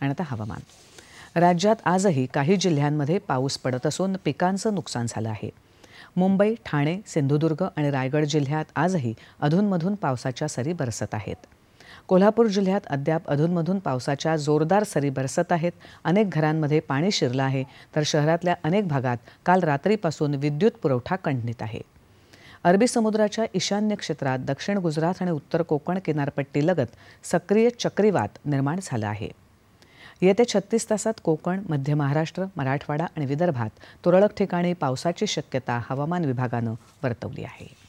आणि आता हवामान राज्यात आजही काही जिल्ह्यांमध्ये पाऊस पडत असून पिकांचं नुकसान झालं आहे मुंबई ठाणे सिंधुदुर्ग आणि रायगड जिल्ह्यात आजही अधूनमधून पावसाच्या सरी बरसत आहेत कोल्हापूर जिल्ह्यात अद्याप अधूनमधून पावसाच्या जोरदार सरी बरसत आहेत अनेक घरांमध्ये पाणी शिरलं आहे तर शहरातल्या अनेक भागात काल रात्रीपासून विद्युत पुरवठा खंडित आहे अरबी समुद्राच्या ईशान्य क्षेत्रात दक्षिण गुजरात आणि उत्तर कोकण किनारपट्टीलगत सक्रिय चक्रीवात निर्माण झालं आहे येत्या छत्तीस तासात कोकण मध्य महाराष्ट्र मराठवाडा आणि विदर्भात तुरळक ठिकाणी पावसाची शक्यता हवामान विभागानं वर्तवली आहे